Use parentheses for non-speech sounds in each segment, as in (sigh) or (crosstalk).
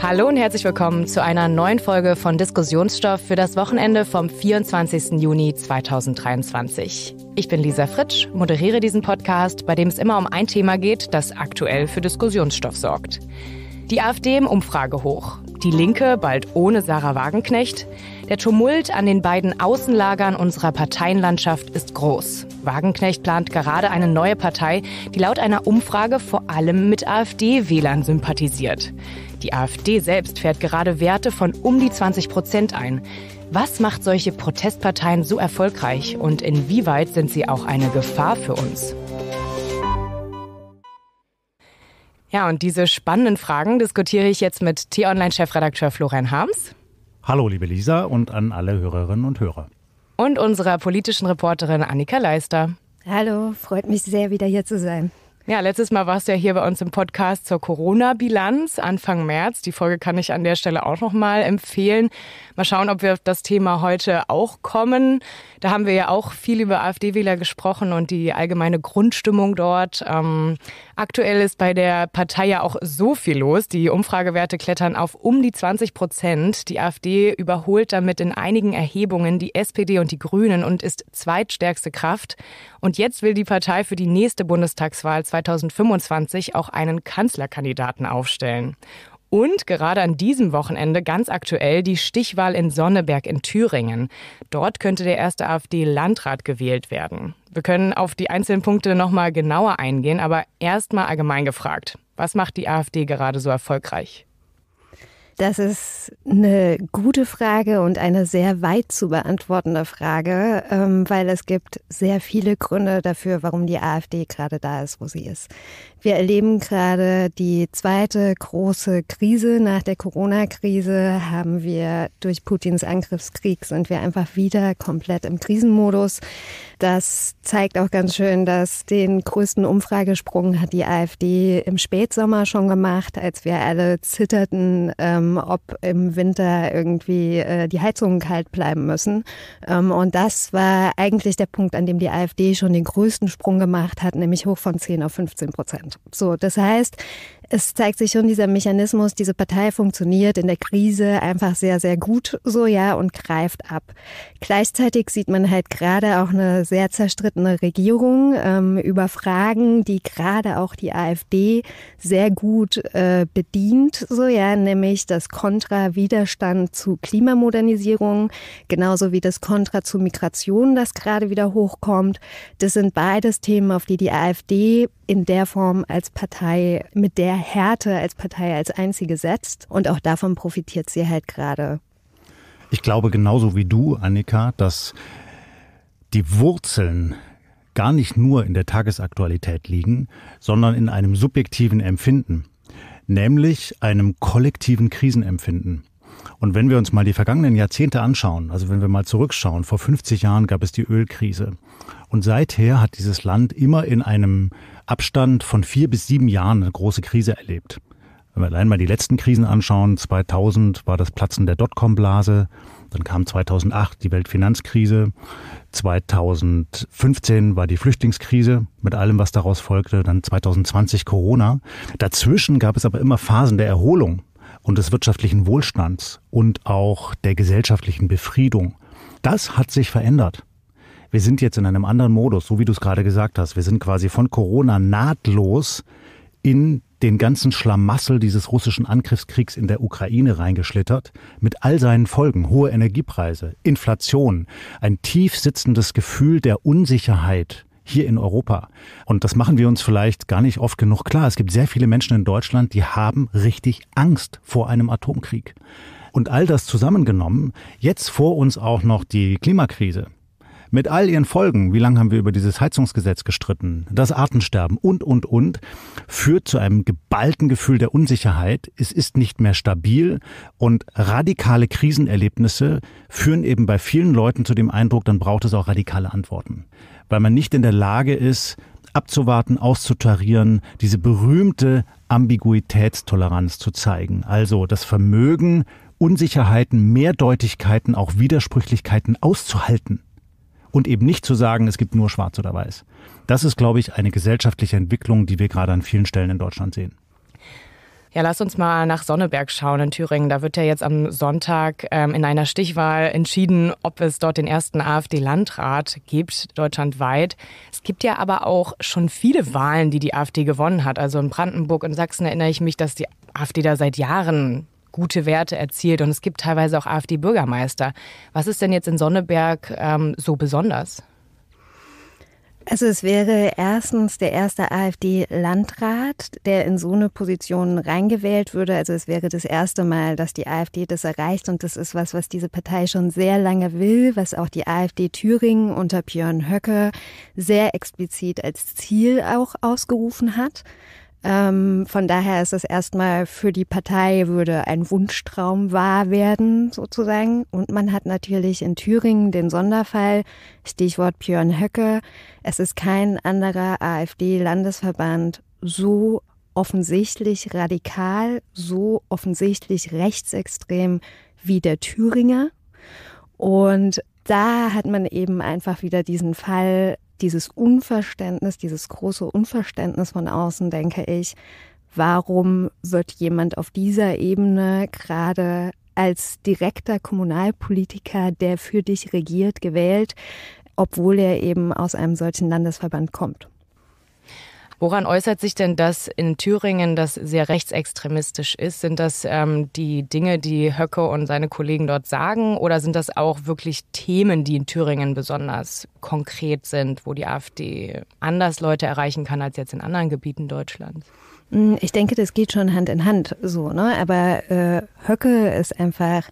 Hallo und herzlich willkommen zu einer neuen Folge von Diskussionsstoff für das Wochenende vom 24. Juni 2023. Ich bin Lisa Fritsch, moderiere diesen Podcast, bei dem es immer um ein Thema geht, das aktuell für Diskussionsstoff sorgt. Die AfD im Umfrage hoch, die Linke bald ohne Sarah Wagenknecht, der Tumult an den beiden Außenlagern unserer Parteienlandschaft ist groß. Wagenknecht plant gerade eine neue Partei, die laut einer Umfrage vor allem mit AfD-Wählern sympathisiert. Die AfD selbst fährt gerade Werte von um die 20 Prozent ein. Was macht solche Protestparteien so erfolgreich und inwieweit sind sie auch eine Gefahr für uns? Ja, und diese spannenden Fragen diskutiere ich jetzt mit T-Online-Chefredakteur Florian Harms. Hallo, liebe Lisa und an alle Hörerinnen und Hörer. Und unserer politischen Reporterin Annika Leister. Hallo, freut mich sehr, wieder hier zu sein. Ja, letztes Mal warst du ja hier bei uns im Podcast zur Corona-Bilanz Anfang März. Die Folge kann ich an der Stelle auch nochmal empfehlen. Mal schauen, ob wir auf das Thema heute auch kommen. Da haben wir ja auch viel über AfD-Wähler gesprochen und die allgemeine Grundstimmung dort. Ähm, aktuell ist bei der Partei ja auch so viel los. Die Umfragewerte klettern auf um die 20 Prozent. Die AfD überholt damit in einigen Erhebungen die SPD und die Grünen und ist zweitstärkste Kraft. Und jetzt will die Partei für die nächste Bundestagswahl 2020 2025 auch einen Kanzlerkandidaten aufstellen. Und gerade an diesem Wochenende ganz aktuell die Stichwahl in Sonneberg in Thüringen. Dort könnte der erste AfD-Landrat gewählt werden. Wir können auf die einzelnen Punkte nochmal genauer eingehen, aber erstmal allgemein gefragt. Was macht die AfD gerade so erfolgreich? Das ist eine gute Frage und eine sehr weit zu beantwortende Frage, ähm, weil es gibt sehr viele Gründe dafür, warum die AfD gerade da ist, wo sie ist. Wir erleben gerade die zweite große Krise. Nach der Corona-Krise haben wir durch Putins Angriffskrieg sind wir einfach wieder komplett im Krisenmodus. Das zeigt auch ganz schön, dass den größten Umfragesprung hat die AfD im Spätsommer schon gemacht, als wir alle zitterten, ähm, ob im Winter irgendwie äh, die Heizungen kalt bleiben müssen. Ähm, und das war eigentlich der Punkt, an dem die AfD schon den größten Sprung gemacht hat, nämlich hoch von 10 auf 15 Prozent. So, das heißt, es zeigt sich schon dieser Mechanismus, diese Partei funktioniert in der Krise einfach sehr, sehr gut so, ja, und greift ab. Gleichzeitig sieht man halt gerade auch eine sehr zerstrittene Regierung ähm, über Fragen, die gerade auch die AfD sehr gut äh, bedient, so, ja, nämlich das Kontra-Widerstand zu Klimamodernisierung, genauso wie das Kontra zu Migration, das gerade wieder hochkommt. Das sind beides Themen, auf die die AfD in der Form als Partei mit der Härte als Partei als einzige setzt. Und auch davon profitiert sie halt gerade. Ich glaube genauso wie du, Annika, dass die Wurzeln gar nicht nur in der Tagesaktualität liegen, sondern in einem subjektiven Empfinden, nämlich einem kollektiven Krisenempfinden. Und wenn wir uns mal die vergangenen Jahrzehnte anschauen, also wenn wir mal zurückschauen, vor 50 Jahren gab es die Ölkrise. Und seither hat dieses Land immer in einem Abstand von vier bis sieben Jahren eine große Krise erlebt. Wenn wir allein mal die letzten Krisen anschauen, 2000 war das Platzen der Dotcom-Blase, dann kam 2008 die Weltfinanzkrise, 2015 war die Flüchtlingskrise mit allem, was daraus folgte, dann 2020 Corona. Dazwischen gab es aber immer Phasen der Erholung und des wirtschaftlichen Wohlstands und auch der gesellschaftlichen Befriedung. Das hat sich verändert. Wir sind jetzt in einem anderen Modus, so wie du es gerade gesagt hast. Wir sind quasi von Corona nahtlos in den ganzen Schlamassel dieses russischen Angriffskriegs in der Ukraine reingeschlittert, mit all seinen Folgen, hohe Energiepreise, Inflation, ein tief sitzendes Gefühl der Unsicherheit hier in Europa. Und das machen wir uns vielleicht gar nicht oft genug klar. Es gibt sehr viele Menschen in Deutschland, die haben richtig Angst vor einem Atomkrieg. Und all das zusammengenommen, jetzt vor uns auch noch die Klimakrise. Mit all ihren Folgen, wie lange haben wir über dieses Heizungsgesetz gestritten, das Artensterben und, und, und, führt zu einem geballten Gefühl der Unsicherheit. Es ist nicht mehr stabil und radikale Krisenerlebnisse führen eben bei vielen Leuten zu dem Eindruck, dann braucht es auch radikale Antworten weil man nicht in der Lage ist, abzuwarten, auszutarieren, diese berühmte Ambiguitätstoleranz zu zeigen. Also das Vermögen, Unsicherheiten, Mehrdeutigkeiten, auch Widersprüchlichkeiten auszuhalten. Und eben nicht zu sagen, es gibt nur schwarz oder weiß. Das ist, glaube ich, eine gesellschaftliche Entwicklung, die wir gerade an vielen Stellen in Deutschland sehen. Ja, lass uns mal nach Sonneberg schauen in Thüringen. Da wird ja jetzt am Sonntag ähm, in einer Stichwahl entschieden, ob es dort den ersten AfD-Landrat gibt, deutschlandweit. Es gibt ja aber auch schon viele Wahlen, die die AfD gewonnen hat. Also in Brandenburg und Sachsen erinnere ich mich, dass die AfD da seit Jahren gute Werte erzielt und es gibt teilweise auch AfD-Bürgermeister. Was ist denn jetzt in Sonneberg ähm, so besonders? Also es wäre erstens der erste AfD-Landrat, der in so eine Position reingewählt würde. Also es wäre das erste Mal, dass die AfD das erreicht und das ist was, was diese Partei schon sehr lange will, was auch die AfD Thüringen unter Björn Höcke sehr explizit als Ziel auch ausgerufen hat. Ähm, von daher ist es erstmal für die Partei würde ein Wunschtraum wahr werden, sozusagen. Und man hat natürlich in Thüringen den Sonderfall, Stichwort Björn Höcke. Es ist kein anderer AfD-Landesverband so offensichtlich radikal, so offensichtlich rechtsextrem wie der Thüringer. Und da hat man eben einfach wieder diesen Fall dieses Unverständnis, dieses große Unverständnis von außen, denke ich, warum wird jemand auf dieser Ebene gerade als direkter Kommunalpolitiker, der für dich regiert, gewählt, obwohl er eben aus einem solchen Landesverband kommt? Woran äußert sich denn das in Thüringen, das sehr rechtsextremistisch ist? Sind das ähm, die Dinge, die Höcke und seine Kollegen dort sagen? Oder sind das auch wirklich Themen, die in Thüringen besonders konkret sind, wo die AfD anders Leute erreichen kann als jetzt in anderen Gebieten Deutschlands? Hm, ich denke, das geht schon Hand in Hand so, ne? Aber äh, Höcke ist einfach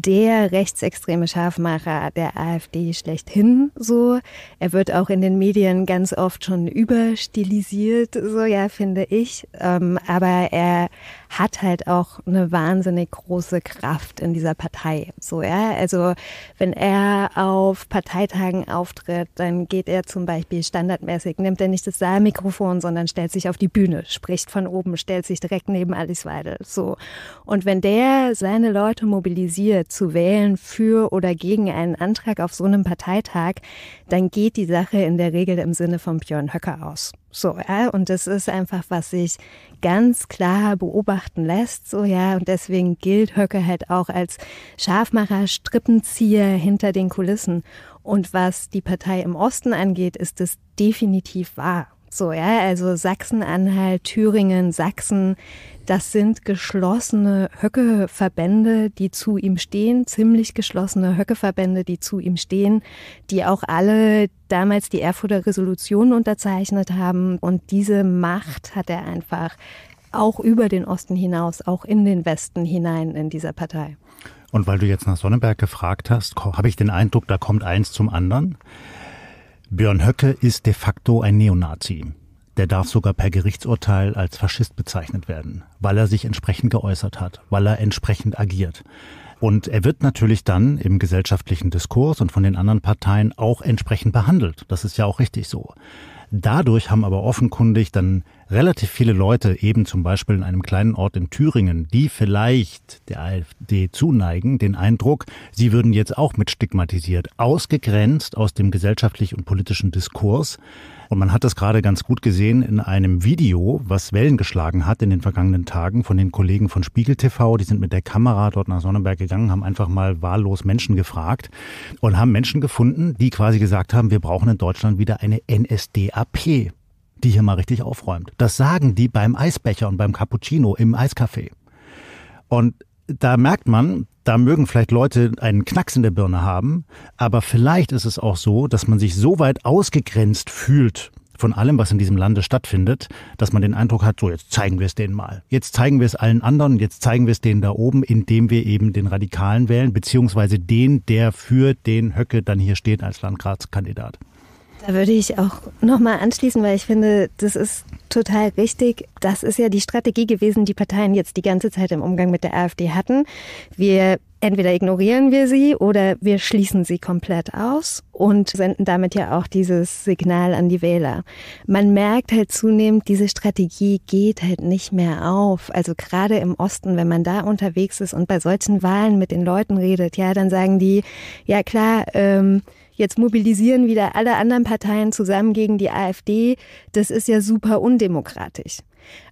der rechtsextreme Schafmacher der AfD schlechthin so. Er wird auch in den Medien ganz oft schon überstilisiert, so ja, finde ich. Ähm, aber er hat halt auch eine wahnsinnig große Kraft in dieser Partei. So, ja. Also wenn er auf Parteitagen auftritt, dann geht er zum Beispiel standardmäßig, nimmt er nicht das Saalmikrofon, sondern stellt sich auf die Bühne, spricht von oben, stellt sich direkt neben Alice Weidel. So. Und wenn der seine Leute mobilisiert, zu wählen für oder gegen einen Antrag auf so einem Parteitag, dann geht die Sache in der Regel im Sinne von Björn Höcker aus. So, ja, und das ist einfach, was sich ganz klar beobachten lässt, so, ja, und deswegen gilt Höcker halt auch als Schafmacher, Strippenzieher hinter den Kulissen. Und was die Partei im Osten angeht, ist es definitiv wahr. So, ja, also Sachsen-Anhalt, Thüringen, Sachsen, das sind geschlossene Höcke-Verbände, die zu ihm stehen, ziemlich geschlossene Höcke-Verbände, die zu ihm stehen, die auch alle damals die Erfurter Resolution unterzeichnet haben. Und diese Macht hat er einfach auch über den Osten hinaus, auch in den Westen hinein in dieser Partei. Und weil du jetzt nach Sonnenberg gefragt hast, habe ich den Eindruck, da kommt eins zum anderen. Björn Höcke ist de facto ein Neonazi. Der darf sogar per Gerichtsurteil als Faschist bezeichnet werden, weil er sich entsprechend geäußert hat, weil er entsprechend agiert. Und er wird natürlich dann im gesellschaftlichen Diskurs und von den anderen Parteien auch entsprechend behandelt. Das ist ja auch richtig so. Dadurch haben aber offenkundig dann relativ viele Leute eben zum Beispiel in einem kleinen Ort in Thüringen, die vielleicht der AfD zuneigen, den Eindruck, sie würden jetzt auch mit stigmatisiert, ausgegrenzt aus dem gesellschaftlich und politischen Diskurs. Und man hat das gerade ganz gut gesehen in einem Video, was Wellen geschlagen hat in den vergangenen Tagen von den Kollegen von Spiegel TV. Die sind mit der Kamera dort nach Sonnenberg gegangen, haben einfach mal wahllos Menschen gefragt und haben Menschen gefunden, die quasi gesagt haben, wir brauchen in Deutschland wieder eine NSDAP die hier mal richtig aufräumt. Das sagen die beim Eisbecher und beim Cappuccino im Eiscafé. Und da merkt man, da mögen vielleicht Leute einen Knacks in der Birne haben, aber vielleicht ist es auch so, dass man sich so weit ausgegrenzt fühlt von allem, was in diesem Lande stattfindet, dass man den Eindruck hat, so jetzt zeigen wir es denen mal. Jetzt zeigen wir es allen anderen, jetzt zeigen wir es denen da oben, indem wir eben den Radikalen wählen, beziehungsweise den, der für den Höcke dann hier steht als Landratskandidat. Da würde ich auch nochmal anschließen, weil ich finde, das ist total richtig. Das ist ja die Strategie gewesen, die Parteien jetzt die ganze Zeit im Umgang mit der AfD hatten. Wir entweder ignorieren wir sie oder wir schließen sie komplett aus und senden damit ja auch dieses Signal an die Wähler. Man merkt halt zunehmend, diese Strategie geht halt nicht mehr auf. Also gerade im Osten, wenn man da unterwegs ist und bei solchen Wahlen mit den Leuten redet, ja, dann sagen die, ja klar, ähm, jetzt mobilisieren wieder alle anderen Parteien zusammen gegen die AfD, das ist ja super undemokratisch.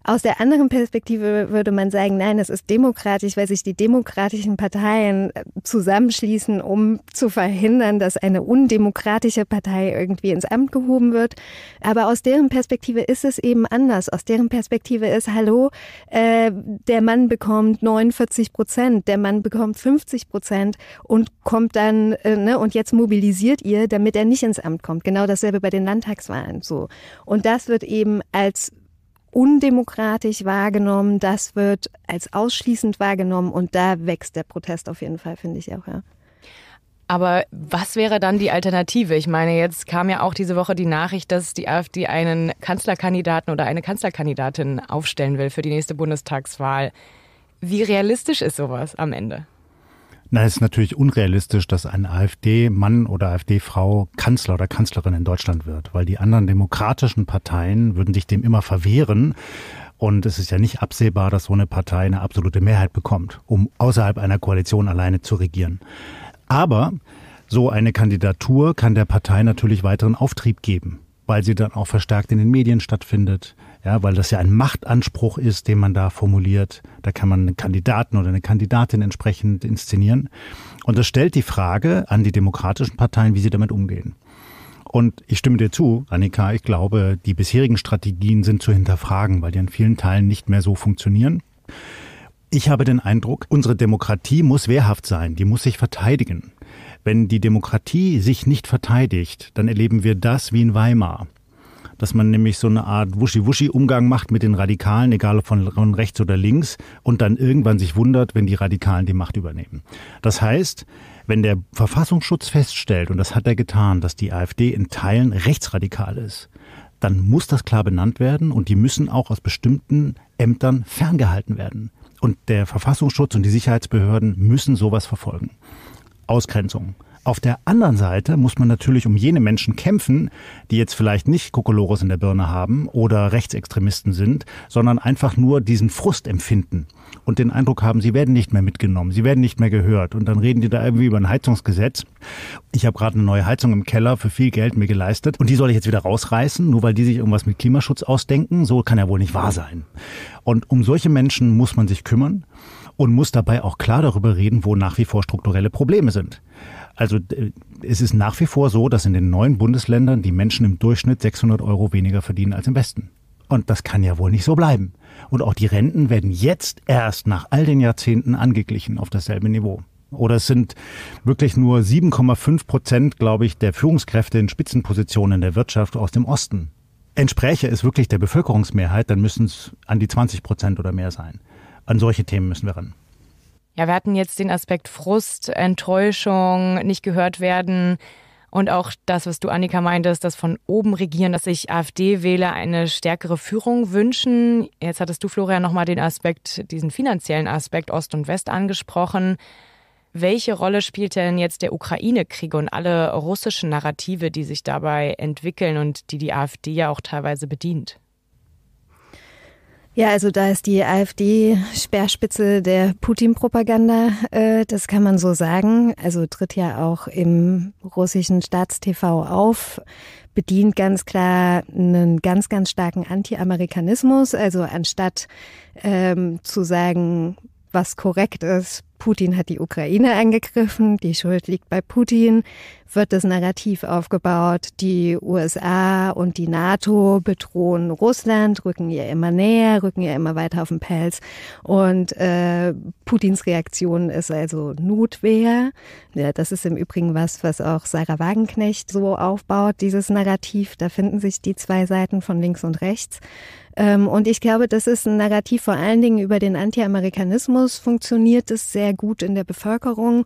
Aus der anderen Perspektive würde man sagen, nein, es ist demokratisch, weil sich die demokratischen Parteien äh, zusammenschließen, um zu verhindern, dass eine undemokratische Partei irgendwie ins Amt gehoben wird. Aber aus deren Perspektive ist es eben anders. Aus deren Perspektive ist, hallo, äh, der Mann bekommt 49 Prozent, der Mann bekommt 50 Prozent und kommt dann, äh, ne, und jetzt mobilisiert ihr, damit er nicht ins Amt kommt. Genau dasselbe bei den Landtagswahlen so. Und das wird eben als undemokratisch wahrgenommen, das wird als ausschließend wahrgenommen und da wächst der Protest auf jeden Fall, finde ich auch, ja. Aber was wäre dann die Alternative? Ich meine, jetzt kam ja auch diese Woche die Nachricht, dass die AfD einen Kanzlerkandidaten oder eine Kanzlerkandidatin aufstellen will für die nächste Bundestagswahl. Wie realistisch ist sowas am Ende? Na, es ist natürlich unrealistisch, dass ein AfD-Mann oder AfD-Frau Kanzler oder Kanzlerin in Deutschland wird, weil die anderen demokratischen Parteien würden sich dem immer verwehren. Und es ist ja nicht absehbar, dass so eine Partei eine absolute Mehrheit bekommt, um außerhalb einer Koalition alleine zu regieren. Aber so eine Kandidatur kann der Partei natürlich weiteren Auftrieb geben, weil sie dann auch verstärkt in den Medien stattfindet, ja, weil das ja ein Machtanspruch ist, den man da formuliert. Da kann man einen Kandidaten oder eine Kandidatin entsprechend inszenieren. Und das stellt die Frage an die demokratischen Parteien, wie sie damit umgehen. Und ich stimme dir zu, Annika, ich glaube, die bisherigen Strategien sind zu hinterfragen, weil die in vielen Teilen nicht mehr so funktionieren. Ich habe den Eindruck, unsere Demokratie muss wehrhaft sein, die muss sich verteidigen. Wenn die Demokratie sich nicht verteidigt, dann erleben wir das wie in Weimar dass man nämlich so eine Art Wuschi-Wuschi-Umgang macht mit den Radikalen, egal ob von, rechts oder links, und dann irgendwann sich wundert, wenn die Radikalen die Macht übernehmen. Das heißt, wenn der Verfassungsschutz feststellt, und das hat er getan, dass die AfD in Teilen rechtsradikal ist, dann muss das klar benannt werden und die müssen auch aus bestimmten Ämtern ferngehalten werden. Und der Verfassungsschutz und die Sicherheitsbehörden müssen sowas verfolgen. Ausgrenzung. Auf der anderen Seite muss man natürlich um jene Menschen kämpfen, die jetzt vielleicht nicht Kokolores in der Birne haben oder Rechtsextremisten sind, sondern einfach nur diesen Frust empfinden und den Eindruck haben, sie werden nicht mehr mitgenommen, sie werden nicht mehr gehört. Und dann reden die da irgendwie über ein Heizungsgesetz. Ich habe gerade eine neue Heizung im Keller für viel Geld mir geleistet und die soll ich jetzt wieder rausreißen, nur weil die sich irgendwas mit Klimaschutz ausdenken. So kann ja wohl nicht wahr sein. Und um solche Menschen muss man sich kümmern und muss dabei auch klar darüber reden, wo nach wie vor strukturelle Probleme sind. Also es ist nach wie vor so, dass in den neuen Bundesländern die Menschen im Durchschnitt 600 Euro weniger verdienen als im Westen. Und das kann ja wohl nicht so bleiben. Und auch die Renten werden jetzt erst nach all den Jahrzehnten angeglichen auf dasselbe Niveau. Oder es sind wirklich nur 7,5 Prozent, glaube ich, der Führungskräfte in Spitzenpositionen der Wirtschaft aus dem Osten. Entspräche es wirklich der Bevölkerungsmehrheit, dann müssen es an die 20 Prozent oder mehr sein. An solche Themen müssen wir ran. Ja, wir hatten jetzt den Aspekt Frust, Enttäuschung, nicht gehört werden und auch das, was du, Annika, meintest, dass von oben regieren, dass sich AfD-Wähler eine stärkere Führung wünschen. Jetzt hattest du, Florian, nochmal den Aspekt, diesen finanziellen Aspekt Ost und West angesprochen. Welche Rolle spielt denn jetzt der Ukraine-Krieg und alle russischen Narrative, die sich dabei entwickeln und die die AfD ja auch teilweise bedient? Ja, also da ist die AfD Speerspitze der Putin-Propaganda, äh, das kann man so sagen. Also tritt ja auch im russischen Staatstv auf, bedient ganz klar einen ganz, ganz starken Anti-Amerikanismus. Also anstatt ähm, zu sagen, was korrekt ist. Putin hat die Ukraine angegriffen, die Schuld liegt bei Putin, wird das Narrativ aufgebaut, die USA und die NATO bedrohen Russland, rücken ihr immer näher, rücken ihr immer weiter auf den Pelz. Und äh, Putins Reaktion ist also Notwehr. Ja, das ist im Übrigen was, was auch Sarah Wagenknecht so aufbaut, dieses Narrativ. Da finden sich die zwei Seiten von links und rechts. Ähm, und ich glaube, das ist ein Narrativ vor allen Dingen über den Anti-Amerikanismus funktioniert es sehr gut in der Bevölkerung,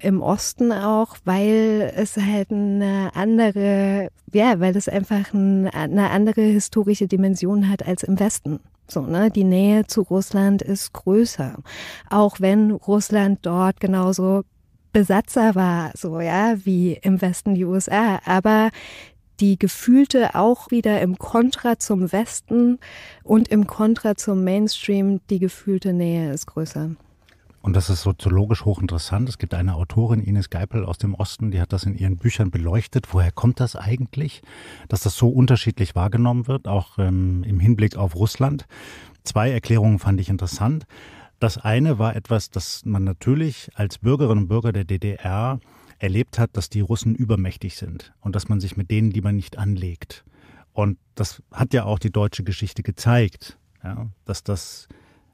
im Osten auch, weil es halt eine andere, ja, weil es einfach eine andere historische Dimension hat als im Westen. So, ne? Die Nähe zu Russland ist größer. Auch wenn Russland dort genauso Besatzer war, so, ja, wie im Westen die USA. Aber die gefühlte auch wieder im Kontra zum Westen und im Kontra zum Mainstream, die gefühlte Nähe ist größer. Und das ist soziologisch hochinteressant. Es gibt eine Autorin, Ines Geipel aus dem Osten, die hat das in ihren Büchern beleuchtet. Woher kommt das eigentlich, dass das so unterschiedlich wahrgenommen wird, auch ähm, im Hinblick auf Russland? Zwei Erklärungen fand ich interessant. Das eine war etwas, das man natürlich als Bürgerinnen und Bürger der DDR erlebt hat, dass die Russen übermächtig sind und dass man sich mit denen lieber nicht anlegt. Und das hat ja auch die deutsche Geschichte gezeigt, ja, dass das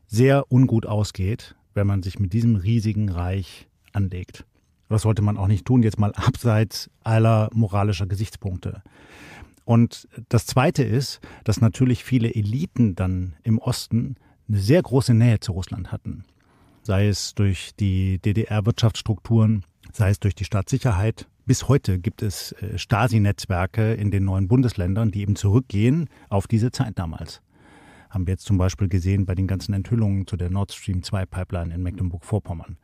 sehr ungut ausgeht, wenn man sich mit diesem riesigen Reich anlegt. Das sollte man auch nicht tun, jetzt mal abseits aller moralischer Gesichtspunkte. Und das Zweite ist, dass natürlich viele Eliten dann im Osten eine sehr große Nähe zu Russland hatten sei es durch die DDR-Wirtschaftsstrukturen sei es durch die Staatssicherheit. Bis heute gibt es äh, Stasi-Netzwerke in den neuen Bundesländern, die eben zurückgehen auf diese Zeit damals. Haben wir jetzt zum Beispiel gesehen bei den ganzen Enthüllungen zu der Nord Stream 2 Pipeline in Mecklenburg-Vorpommern.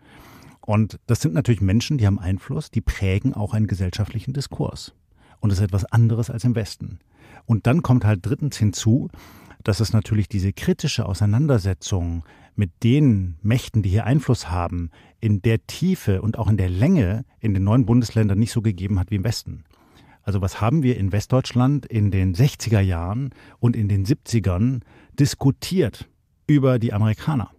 Und das sind natürlich Menschen, die haben Einfluss, die prägen auch einen gesellschaftlichen Diskurs. Und das ist etwas anderes als im Westen. Und dann kommt halt drittens hinzu, dass es natürlich diese kritische Auseinandersetzung mit den Mächten, die hier Einfluss haben, in der Tiefe und auch in der Länge in den neuen Bundesländern nicht so gegeben hat wie im Westen. Also was haben wir in Westdeutschland in den 60er Jahren und in den 70ern diskutiert über die Amerikaner?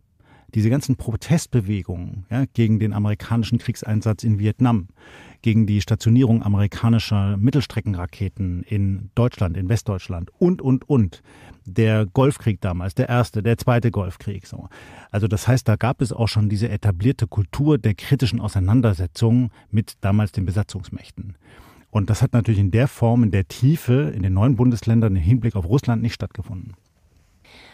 Diese ganzen Protestbewegungen ja, gegen den amerikanischen Kriegseinsatz in Vietnam, gegen die Stationierung amerikanischer Mittelstreckenraketen in Deutschland, in Westdeutschland und, und, und. Der Golfkrieg damals, der erste, der zweite Golfkrieg. So. Also das heißt, da gab es auch schon diese etablierte Kultur der kritischen Auseinandersetzung mit damals den Besatzungsmächten. Und das hat natürlich in der Form, in der Tiefe in den neuen Bundesländern im Hinblick auf Russland nicht stattgefunden.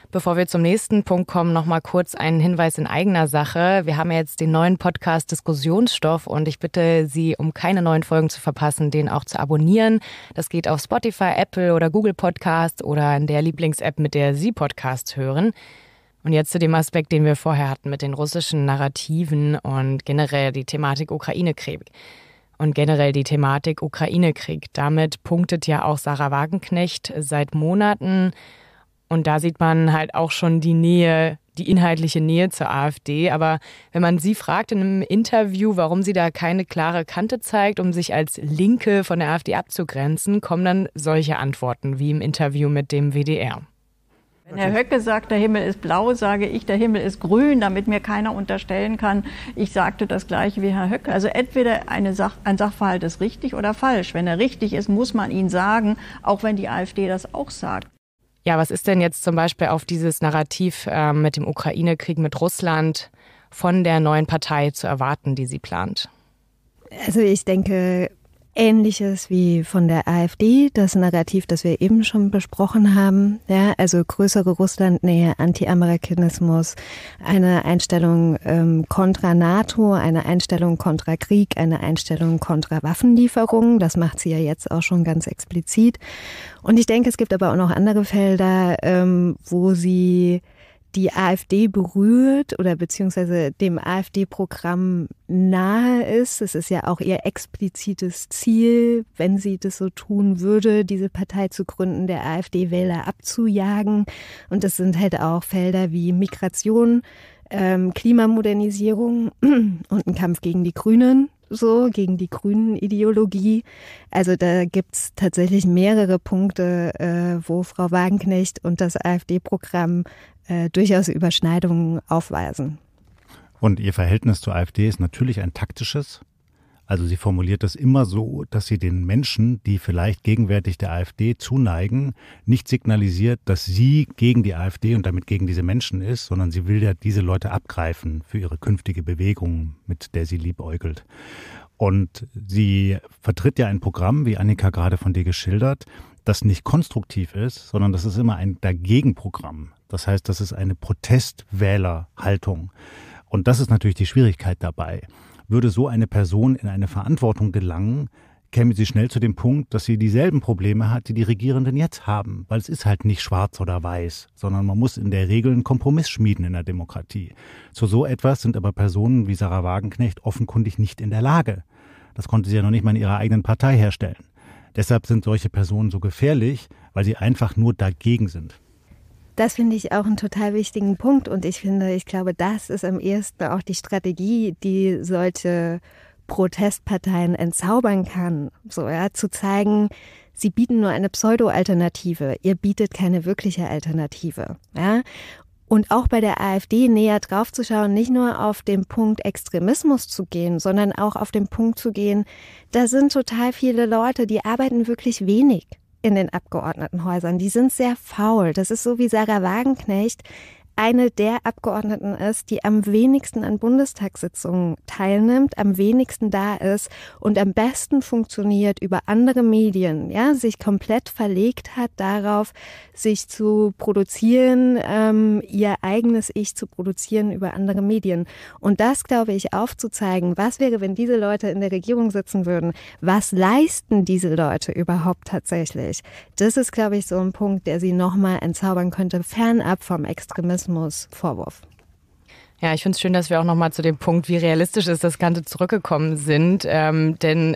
Bevor wir zum nächsten Punkt kommen, noch mal kurz einen Hinweis in eigener Sache. Wir haben ja jetzt den neuen Podcast Diskussionsstoff und ich bitte Sie, um keine neuen Folgen zu verpassen, den auch zu abonnieren. Das geht auf Spotify, Apple oder Google Podcast oder in der Lieblings-App, mit der Sie Podcast hören. Und jetzt zu dem Aspekt, den wir vorher hatten mit den russischen Narrativen und generell die Thematik Ukraine-Krieg. Und generell die Thematik Ukraine-Krieg. Damit punktet ja auch Sarah Wagenknecht seit Monaten und da sieht man halt auch schon die Nähe, die inhaltliche Nähe zur AfD. Aber wenn man sie fragt in einem Interview, warum sie da keine klare Kante zeigt, um sich als Linke von der AfD abzugrenzen, kommen dann solche Antworten wie im Interview mit dem WDR. Wenn Herr Höcke sagt, der Himmel ist blau, sage ich, der Himmel ist grün, damit mir keiner unterstellen kann, ich sagte das gleiche wie Herr Höcke. Also entweder Sach ein Sachverhalt ist richtig oder falsch. Wenn er richtig ist, muss man ihn sagen, auch wenn die AfD das auch sagt. Ja, was ist denn jetzt zum Beispiel auf dieses Narrativ äh, mit dem Ukraine-Krieg mit Russland von der neuen Partei zu erwarten, die sie plant? Also ich denke, Ähnliches wie von der AfD, das Narrativ, das wir eben schon besprochen haben. Ja, also größere Russlandnähe, Anti-Amerikanismus, eine Einstellung ähm, kontra NATO, eine Einstellung kontra Krieg, eine Einstellung kontra Waffenlieferungen. Das macht sie ja jetzt auch schon ganz explizit. Und ich denke, es gibt aber auch noch andere Felder, ähm, wo sie die AfD berührt oder beziehungsweise dem AfD-Programm nahe ist. Es ist ja auch ihr explizites Ziel, wenn sie das so tun würde, diese Partei zu gründen, der AfD-Wähler abzujagen. Und das sind halt auch Felder wie Migration, ähm, Klimamodernisierung (clears throat) und ein Kampf gegen die Grünen, so gegen die grünen Ideologie. Also da gibt es tatsächlich mehrere Punkte, äh, wo Frau Wagenknecht und das AfD-Programm äh, durchaus Überschneidungen aufweisen. Und ihr Verhältnis zur AfD ist natürlich ein taktisches. Also sie formuliert das immer so, dass sie den Menschen, die vielleicht gegenwärtig der AfD zuneigen, nicht signalisiert, dass sie gegen die AfD und damit gegen diese Menschen ist, sondern sie will ja diese Leute abgreifen für ihre künftige Bewegung, mit der sie liebäugelt. Und sie vertritt ja ein Programm, wie Annika gerade von dir geschildert, das nicht konstruktiv ist, sondern das ist immer ein Dagegenprogramm. Das heißt, das ist eine Protestwählerhaltung. Und das ist natürlich die Schwierigkeit dabei. Würde so eine Person in eine Verantwortung gelangen, käme sie schnell zu dem Punkt, dass sie dieselben Probleme hat, die die Regierenden jetzt haben, weil es ist halt nicht schwarz oder weiß, sondern man muss in der Regel einen Kompromiss schmieden in der Demokratie. Zu so etwas sind aber Personen wie Sarah Wagenknecht offenkundig nicht in der Lage. Das konnte sie ja noch nicht mal in ihrer eigenen Partei herstellen. Deshalb sind solche Personen so gefährlich, weil sie einfach nur dagegen sind. Das finde ich auch einen total wichtigen Punkt und ich finde, ich glaube, das ist am ehesten auch die Strategie, die solche Protestparteien entzaubern kann. So, ja, zu zeigen, sie bieten nur eine Pseudo-Alternative, ihr bietet keine wirkliche Alternative. Ja? Und auch bei der AfD näher drauf zu schauen, nicht nur auf den Punkt Extremismus zu gehen, sondern auch auf den Punkt zu gehen, da sind total viele Leute, die arbeiten wirklich wenig in den Abgeordnetenhäusern. Die sind sehr faul. Das ist so wie Sarah Wagenknecht, eine der Abgeordneten ist, die am wenigsten an Bundestagssitzungen teilnimmt, am wenigsten da ist und am besten funktioniert über andere Medien, ja, sich komplett verlegt hat darauf, sich zu produzieren, ähm, ihr eigenes Ich zu produzieren über andere Medien. Und das, glaube ich, aufzuzeigen, was wäre, wenn diese Leute in der Regierung sitzen würden, was leisten diese Leute überhaupt tatsächlich? Das ist, glaube ich, so ein Punkt, der sie nochmal entzaubern könnte, fernab vom Extremismus. Rassismus Vorwurf. Ja, ich finde es schön, dass wir auch noch mal zu dem Punkt, wie realistisch ist das Ganze, zurückgekommen sind. Ähm, denn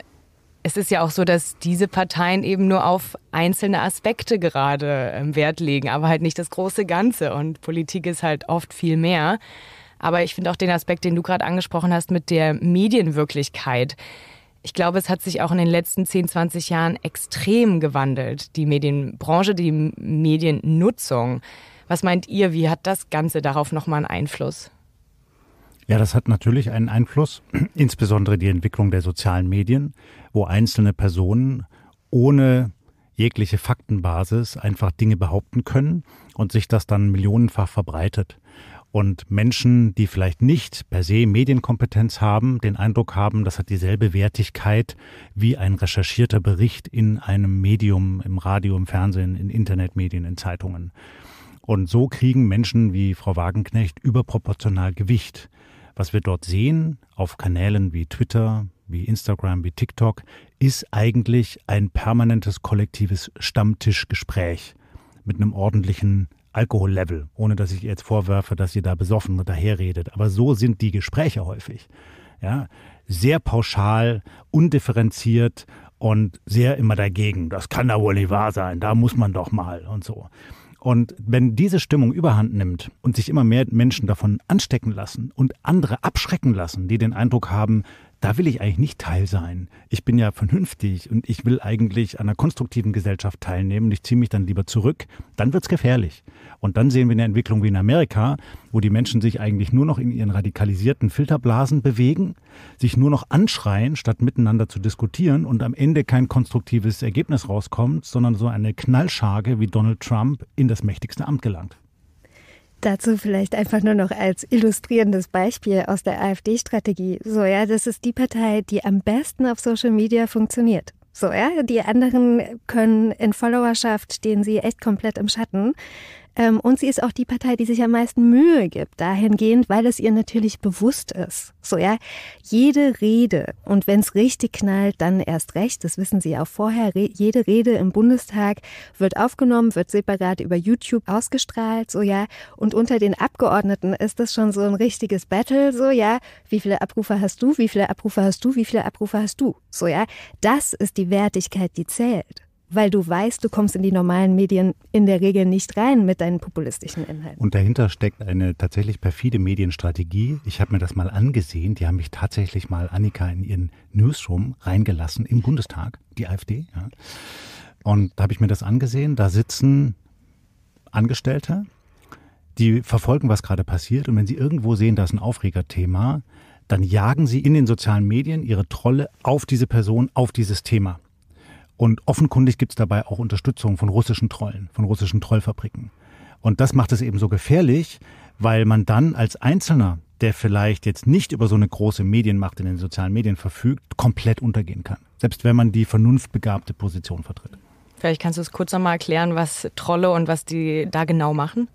es ist ja auch so, dass diese Parteien eben nur auf einzelne Aspekte gerade ähm, Wert legen, aber halt nicht das große Ganze. Und Politik ist halt oft viel mehr. Aber ich finde auch den Aspekt, den du gerade angesprochen hast, mit der Medienwirklichkeit. Ich glaube, es hat sich auch in den letzten 10, 20 Jahren extrem gewandelt, die Medienbranche, die Mediennutzung. Was meint ihr, wie hat das Ganze darauf nochmal einen Einfluss? Ja, das hat natürlich einen Einfluss, (clears throat) insbesondere die Entwicklung der sozialen Medien, wo einzelne Personen ohne jegliche Faktenbasis einfach Dinge behaupten können und sich das dann millionenfach verbreitet. Und Menschen, die vielleicht nicht per se Medienkompetenz haben, den Eindruck haben, das hat dieselbe Wertigkeit wie ein recherchierter Bericht in einem Medium, im Radio, im Fernsehen, in Internetmedien, in Zeitungen. Und so kriegen Menschen wie Frau Wagenknecht überproportional Gewicht. Was wir dort sehen, auf Kanälen wie Twitter, wie Instagram, wie TikTok, ist eigentlich ein permanentes kollektives Stammtischgespräch mit einem ordentlichen Alkohollevel, ohne dass ich jetzt vorwerfe, dass ihr da besoffen und daherredet. Aber so sind die Gespräche häufig. Ja, sehr pauschal, undifferenziert und sehr immer dagegen. Das kann da wohl nicht wahr sein, da muss man doch mal und so. Und wenn diese Stimmung überhand nimmt und sich immer mehr Menschen davon anstecken lassen und andere abschrecken lassen, die den Eindruck haben, da will ich eigentlich nicht Teil sein. Ich bin ja vernünftig und ich will eigentlich an einer konstruktiven Gesellschaft teilnehmen und ich ziehe mich dann lieber zurück, dann wird's gefährlich. Und dann sehen wir eine Entwicklung wie in Amerika, wo die Menschen sich eigentlich nur noch in ihren radikalisierten Filterblasen bewegen, sich nur noch anschreien, statt miteinander zu diskutieren und am Ende kein konstruktives Ergebnis rauskommt, sondern so eine Knallscharge wie Donald Trump in das mächtigste Amt gelangt. Dazu vielleicht einfach nur noch als illustrierendes Beispiel aus der AfD-Strategie. So, ja, das ist die Partei, die am besten auf Social Media funktioniert. So, ja, die anderen können in Followerschaft stehen sie echt komplett im Schatten. Ähm, und sie ist auch die Partei, die sich am meisten Mühe gibt, dahingehend, weil es ihr natürlich bewusst ist. So, ja, jede Rede, und wenn es richtig knallt, dann erst recht, das wissen sie auch vorher, re jede Rede im Bundestag wird aufgenommen, wird separat über YouTube ausgestrahlt, so, ja, und unter den Abgeordneten ist das schon so ein richtiges Battle, so, ja, wie viele Abrufe hast du, wie viele Abrufe hast du, wie viele Abrufe hast du, so, ja, das ist die Wertigkeit, die zählt weil du weißt, du kommst in die normalen Medien in der Regel nicht rein mit deinen populistischen Inhalten. Und dahinter steckt eine tatsächlich perfide Medienstrategie. Ich habe mir das mal angesehen. Die haben mich tatsächlich mal, Annika, in ihren Newsroom reingelassen im Bundestag, die AfD. Ja. Und da habe ich mir das angesehen. Da sitzen Angestellte, die verfolgen, was gerade passiert. Und wenn sie irgendwo sehen, da ist ein Aufregerthema, dann jagen sie in den sozialen Medien ihre Trolle auf diese Person, auf dieses Thema. Und offenkundig gibt es dabei auch Unterstützung von russischen Trollen, von russischen Trollfabriken. Und das macht es eben so gefährlich, weil man dann als Einzelner, der vielleicht jetzt nicht über so eine große Medienmacht in den sozialen Medien verfügt, komplett untergehen kann. Selbst wenn man die vernunftbegabte Position vertritt. Vielleicht kannst du es kurz nochmal erklären, was Trolle und was die da genau machen?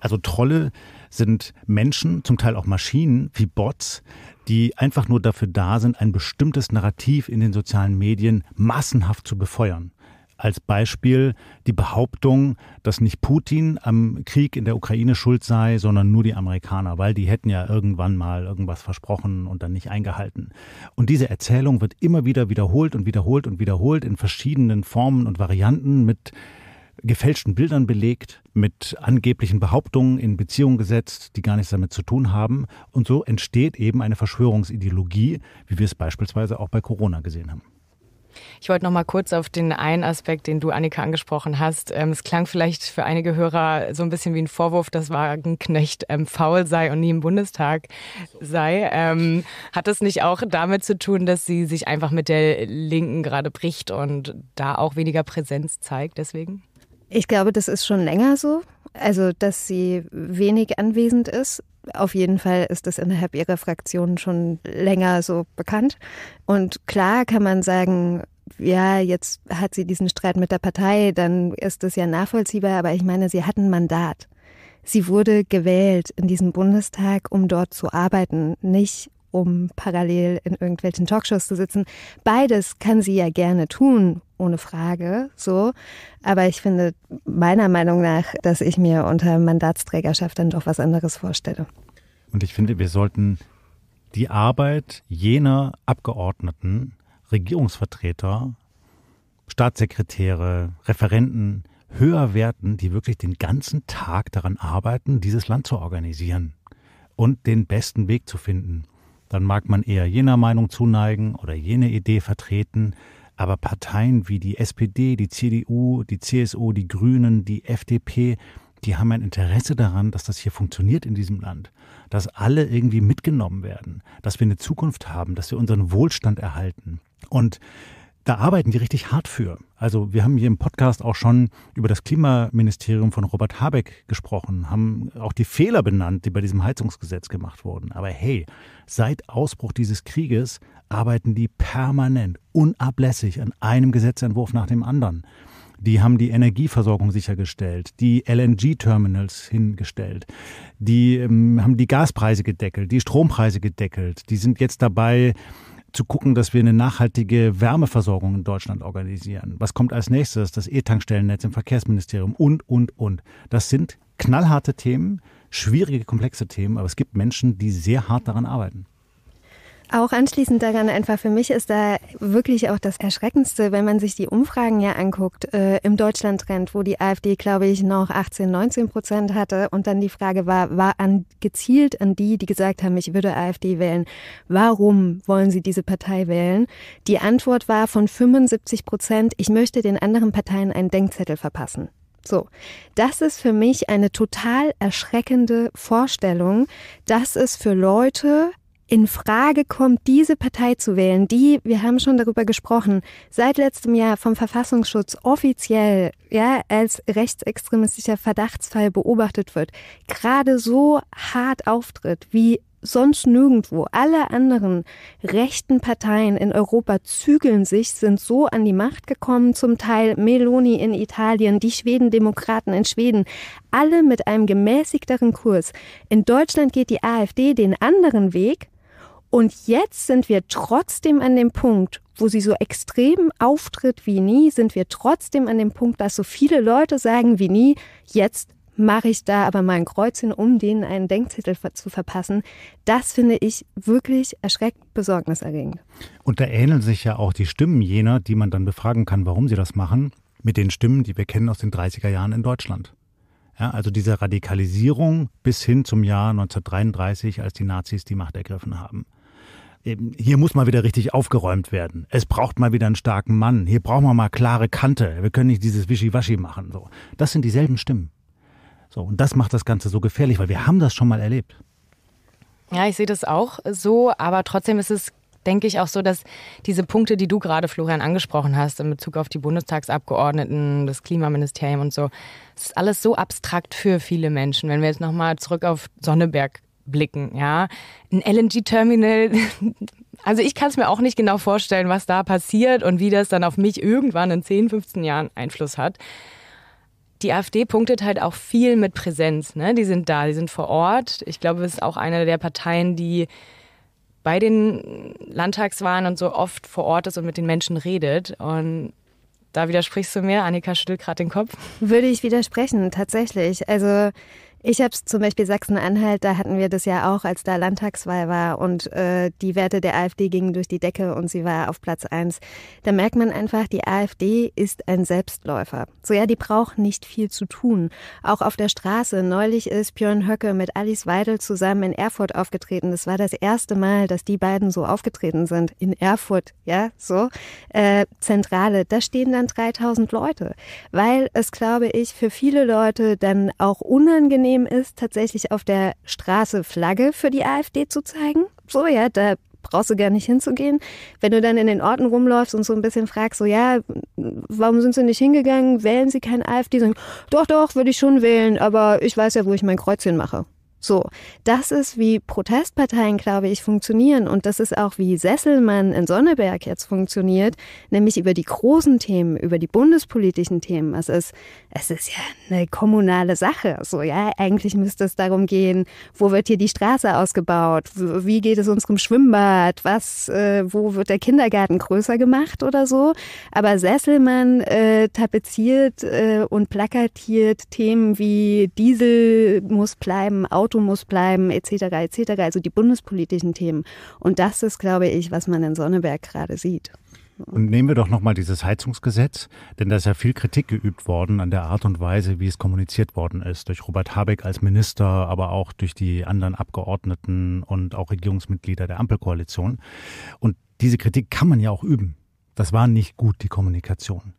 Also Trolle sind Menschen, zum Teil auch Maschinen wie Bots, die einfach nur dafür da sind, ein bestimmtes Narrativ in den sozialen Medien massenhaft zu befeuern. Als Beispiel die Behauptung, dass nicht Putin am Krieg in der Ukraine schuld sei, sondern nur die Amerikaner, weil die hätten ja irgendwann mal irgendwas versprochen und dann nicht eingehalten. Und diese Erzählung wird immer wieder wiederholt und wiederholt und wiederholt in verschiedenen Formen und Varianten mit gefälschten Bildern belegt, mit angeblichen Behauptungen in Beziehung gesetzt, die gar nichts damit zu tun haben. Und so entsteht eben eine Verschwörungsideologie, wie wir es beispielsweise auch bei Corona gesehen haben. Ich wollte noch mal kurz auf den einen Aspekt, den du, Annika, angesprochen hast. Ähm, es klang vielleicht für einige Hörer so ein bisschen wie ein Vorwurf, dass Wagenknecht ähm, faul sei und nie im Bundestag sei. Ähm, hat das nicht auch damit zu tun, dass sie sich einfach mit der Linken gerade bricht und da auch weniger Präsenz zeigt deswegen? Ich glaube, das ist schon länger so. Also, dass sie wenig anwesend ist. Auf jeden Fall ist das innerhalb ihrer Fraktion schon länger so bekannt. Und klar kann man sagen, ja, jetzt hat sie diesen Streit mit der Partei, dann ist das ja nachvollziehbar. Aber ich meine, sie hat ein Mandat. Sie wurde gewählt in diesem Bundestag, um dort zu arbeiten, nicht um parallel in irgendwelchen Talkshows zu sitzen. Beides kann sie ja gerne tun, ohne Frage, so. Aber ich finde meiner Meinung nach, dass ich mir unter Mandatsträgerschaft dann doch was anderes vorstelle. Und ich finde, wir sollten die Arbeit jener Abgeordneten, Regierungsvertreter, Staatssekretäre, Referenten höher werten, die wirklich den ganzen Tag daran arbeiten, dieses Land zu organisieren und den besten Weg zu finden dann mag man eher jener Meinung zuneigen oder jene Idee vertreten, aber Parteien wie die SPD, die CDU, die CSU, die Grünen, die FDP, die haben ein Interesse daran, dass das hier funktioniert in diesem Land, dass alle irgendwie mitgenommen werden, dass wir eine Zukunft haben, dass wir unseren Wohlstand erhalten. Und da arbeiten die richtig hart für. Also wir haben hier im Podcast auch schon über das Klimaministerium von Robert Habeck gesprochen, haben auch die Fehler benannt, die bei diesem Heizungsgesetz gemacht wurden. Aber hey, seit Ausbruch dieses Krieges arbeiten die permanent, unablässig an einem Gesetzentwurf nach dem anderen. Die haben die Energieversorgung sichergestellt, die LNG-Terminals hingestellt, die ähm, haben die Gaspreise gedeckelt, die Strompreise gedeckelt, die sind jetzt dabei, zu gucken, dass wir eine nachhaltige Wärmeversorgung in Deutschland organisieren. Was kommt als nächstes? Das E-Tankstellennetz im Verkehrsministerium und, und, und. Das sind knallharte Themen, schwierige, komplexe Themen, aber es gibt Menschen, die sehr hart daran arbeiten. Auch anschließend daran einfach für mich ist da wirklich auch das Erschreckendste, wenn man sich die Umfragen ja anguckt, äh, im Deutschlandtrend, wo die AfD, glaube ich, noch 18, 19 Prozent hatte und dann die Frage war, war an, gezielt an die, die gesagt haben, ich würde AfD wählen, warum wollen sie diese Partei wählen? Die Antwort war von 75 Prozent, ich möchte den anderen Parteien einen Denkzettel verpassen. So, das ist für mich eine total erschreckende Vorstellung, dass es für Leute in Frage kommt, diese Partei zu wählen, die, wir haben schon darüber gesprochen, seit letztem Jahr vom Verfassungsschutz offiziell ja, als rechtsextremistischer Verdachtsfall beobachtet wird, gerade so hart auftritt wie sonst nirgendwo. Alle anderen rechten Parteien in Europa zügeln sich, sind so an die Macht gekommen, zum Teil Meloni in Italien, die Schwedendemokraten in Schweden, alle mit einem gemäßigteren Kurs. In Deutschland geht die AfD den anderen Weg, und jetzt sind wir trotzdem an dem Punkt, wo sie so extrem auftritt wie nie, sind wir trotzdem an dem Punkt, dass so viele Leute sagen wie nie, jetzt mache ich da aber mal ein Kreuzchen, um denen einen Denkzettel zu verpassen. Das finde ich wirklich erschreckend besorgniserregend. Und da ähneln sich ja auch die Stimmen jener, die man dann befragen kann, warum sie das machen, mit den Stimmen, die wir kennen aus den 30er Jahren in Deutschland. Ja, also dieser Radikalisierung bis hin zum Jahr 1933, als die Nazis die Macht ergriffen haben hier muss mal wieder richtig aufgeräumt werden. Es braucht mal wieder einen starken Mann. Hier brauchen wir mal klare Kante. Wir können nicht dieses Wischiwaschi machen. So, das sind dieselben Stimmen. So und das macht das Ganze so gefährlich, weil wir haben das schon mal erlebt. Ja, ich sehe das auch so, aber trotzdem ist es denke ich auch so, dass diese Punkte, die du gerade, Florian, angesprochen hast, in Bezug auf die Bundestagsabgeordneten, das Klimaministerium und so, ist alles so abstrakt für viele Menschen. Wenn wir jetzt nochmal zurück auf Sonneberg blicken, ja. Ein LNG-Terminal. (laughs) Also ich kann es mir auch nicht genau vorstellen, was da passiert und wie das dann auf mich irgendwann in 10, 15 Jahren Einfluss hat. Die AfD punktet halt auch viel mit Präsenz. Ne? Die sind da, die sind vor Ort. Ich glaube, es ist auch eine der Parteien, die bei den Landtagswahlen und so oft vor Ort ist und mit den Menschen redet. Und da widersprichst du mir, Annika schüttelt gerade den Kopf. Würde ich widersprechen, tatsächlich. Also ich habe es zum Beispiel Sachsen-Anhalt, da hatten wir das ja auch, als da Landtagswahl war und äh, die Werte der AfD gingen durch die Decke und sie war auf Platz eins. Da merkt man einfach, die AfD ist ein Selbstläufer. So ja, die braucht nicht viel zu tun. Auch auf der Straße. Neulich ist Björn Höcke mit Alice Weidel zusammen in Erfurt aufgetreten. Das war das erste Mal, dass die beiden so aufgetreten sind. In Erfurt, ja, so. Äh, Zentrale, da stehen dann 3000 Leute. Weil es, glaube ich, für viele Leute dann auch unangenehm unangenehm ist, tatsächlich auf der Straße Flagge für die AfD zu zeigen. So, ja, da brauchst du gar nicht hinzugehen. Wenn du dann in den Orten rumläufst und so ein bisschen fragst, so ja, warum sind sie nicht hingegangen? Wählen sie kein AfD? Sagen, doch, doch, würde ich schon wählen, aber ich weiß ja, wo ich mein Kreuzchen mache. So, das ist wie Protestparteien, glaube ich, funktionieren und das ist auch wie Sesselmann in Sonneberg jetzt funktioniert, nämlich über die großen Themen, über die bundespolitischen Themen. Es ist es ist ja eine kommunale Sache. So, ja, eigentlich müsste es darum gehen, wo wird hier die Straße ausgebaut? Wie geht es unserem Schwimmbad? Was, äh, wo wird der Kindergarten größer gemacht oder so? Aber Sesselmann äh, tapeziert äh, und plakatiert Themen wie Diesel muss bleiben, Auto muss bleiben, etc., etc., also die bundespolitischen Themen. Und das ist, glaube ich, was man in Sonneberg gerade sieht. Und nehmen wir doch nochmal dieses Heizungsgesetz, denn da ist ja viel Kritik geübt worden an der Art und Weise, wie es kommuniziert worden ist, durch Robert Habeck als Minister, aber auch durch die anderen Abgeordneten und auch Regierungsmitglieder der Ampelkoalition. Und diese Kritik kann man ja auch üben. Das war nicht gut, die Kommunikation.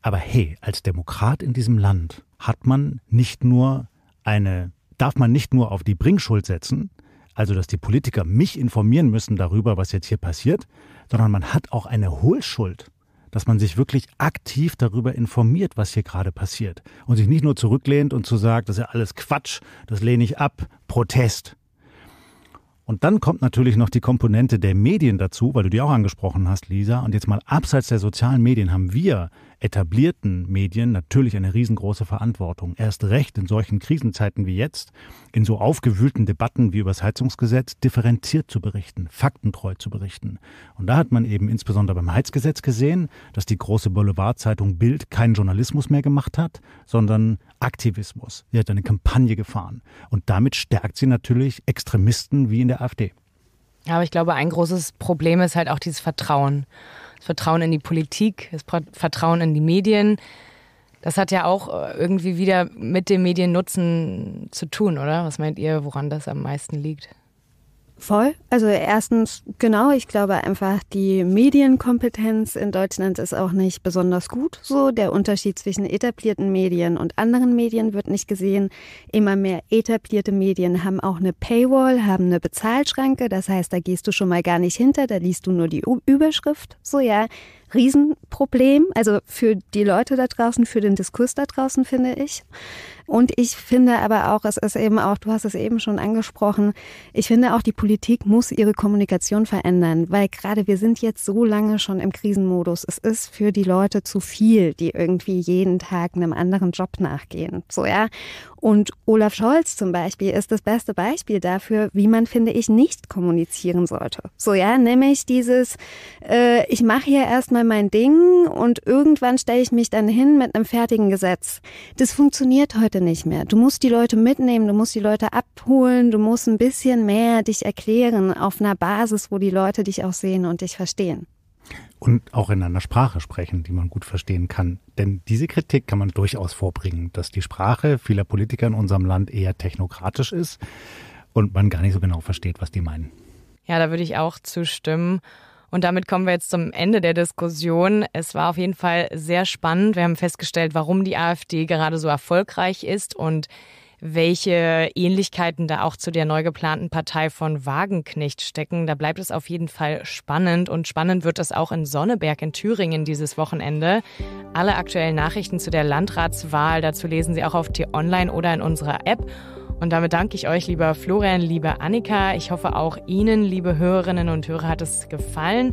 Aber hey, als Demokrat in diesem Land hat man nicht nur eine, darf man nicht nur auf die Bringschuld setzen, also, dass die Politiker mich informieren müssen darüber, was jetzt hier passiert, sondern man hat auch eine Hohlschuld, dass man sich wirklich aktiv darüber informiert, was hier gerade passiert und sich nicht nur zurücklehnt und zu so sagt, das ist ja alles Quatsch, das lehne ich ab, Protest. Und dann kommt natürlich noch die Komponente der Medien dazu, weil du die auch angesprochen hast, Lisa. Und jetzt mal abseits der sozialen Medien haben wir etablierten Medien natürlich eine riesengroße Verantwortung. Erst recht in solchen Krisenzeiten wie jetzt, in so aufgewühlten Debatten wie über das Heizungsgesetz, differenziert zu berichten, faktentreu zu berichten. Und da hat man eben insbesondere beim Heizgesetz gesehen, dass die große Boulevardzeitung Bild keinen Journalismus mehr gemacht hat, sondern Aktivismus. Sie hat eine Kampagne gefahren. Und damit stärkt sie natürlich Extremisten wie in der AfD. Aber ich glaube, ein großes Problem ist halt auch dieses Vertrauen. Vertrauen in die Politik, das Vertrauen in die Medien. Das hat ja auch äh, irgendwie wieder mit dem Mediennutzen zu tun, oder? Was meint ihr, woran das am meisten liegt? Voll. Also erstens, genau, ich glaube einfach, die Medienkompetenz in Deutschland ist auch nicht besonders gut. So, der Unterschied zwischen etablierten Medien und anderen Medien wird nicht gesehen. Immer mehr etablierte Medien haben auch eine Paywall, haben eine Bezahlschranke. Das heißt, da gehst du schon mal gar nicht hinter, da liest du nur die U Überschrift. So, ja. Riesenproblem, also für die Leute da draußen, für den Diskurs da draußen, finde ich. Und ich finde aber auch, es ist eben auch, du hast es eben schon angesprochen, ich finde auch, die Politik muss ihre Kommunikation verändern, weil gerade wir sind jetzt so lange schon im Krisenmodus. Es ist für die Leute zu viel, die irgendwie jeden Tag einem anderen Job nachgehen. So, ja. Und Olaf Scholz zum Beispiel ist das beste Beispiel dafür, wie man, finde ich, nicht kommunizieren sollte. So ja, nämlich dieses, äh, ich mache hier erstmal mein Ding und irgendwann stelle ich mich dann hin mit einem fertigen Gesetz. Das funktioniert heute nicht mehr. Du musst die Leute mitnehmen, du musst die Leute abholen, du musst ein bisschen mehr dich erklären auf einer Basis, wo die Leute dich auch sehen und dich verstehen und auch in einer Sprache sprechen, die man gut verstehen kann. Denn diese Kritik kann man durchaus vorbringen, dass die Sprache vieler Politiker in unserem Land eher technokratisch ist und man gar nicht so genau versteht, was die meinen. Ja, da würde ich auch zustimmen. Und damit kommen wir jetzt zum Ende der Diskussion. Es war auf jeden Fall sehr spannend. Wir haben festgestellt, warum die AfD gerade so erfolgreich ist und welche Ähnlichkeiten da auch zu der neu geplanten Partei von Wagenknecht stecken. Da bleibt es auf jeden Fall spannend und spannend wird es auch in Sonneberg in Thüringen dieses Wochenende. Alle aktuellen Nachrichten zu der Landratswahl, dazu lesen Sie auch auf T-Online oder in unserer App. Und damit danke ich euch, lieber Florian, liebe Annika. Ich hoffe auch Ihnen, liebe Hörerinnen und Hörer, hat es gefallen.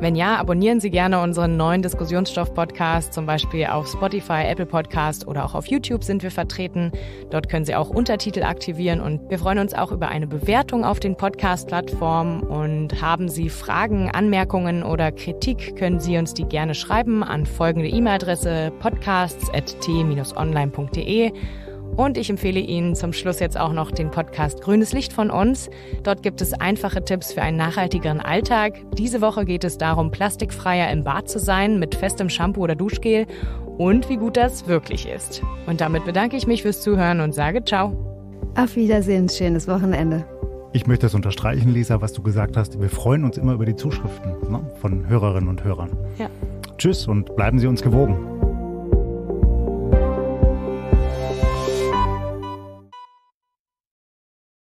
Wenn ja, abonnieren Sie gerne unseren neuen Diskussionsstoff-Podcast, zum Beispiel auf Spotify, Apple Podcast oder auch auf YouTube sind wir vertreten. Dort können Sie auch Untertitel aktivieren und wir freuen uns auch über eine Bewertung auf den Podcast-Plattformen. Und haben Sie Fragen, Anmerkungen oder Kritik, können Sie uns die gerne schreiben an folgende E-Mail-Adresse podcasts.t-online.de und ich empfehle Ihnen zum Schluss jetzt auch noch den Podcast Grünes Licht von uns. Dort gibt es einfache Tipps für einen nachhaltigeren Alltag. Diese Woche geht es darum, plastikfreier im Bad zu sein mit festem Shampoo oder Duschgel und wie gut das wirklich ist. Und damit bedanke ich mich fürs Zuhören und sage ciao. Auf Wiedersehen, schönes Wochenende. Ich möchte das unterstreichen, Lisa, was du gesagt hast. Wir freuen uns immer über die Zuschriften ne, von Hörerinnen und Hörern. Ja. Tschüss und bleiben Sie uns gewogen.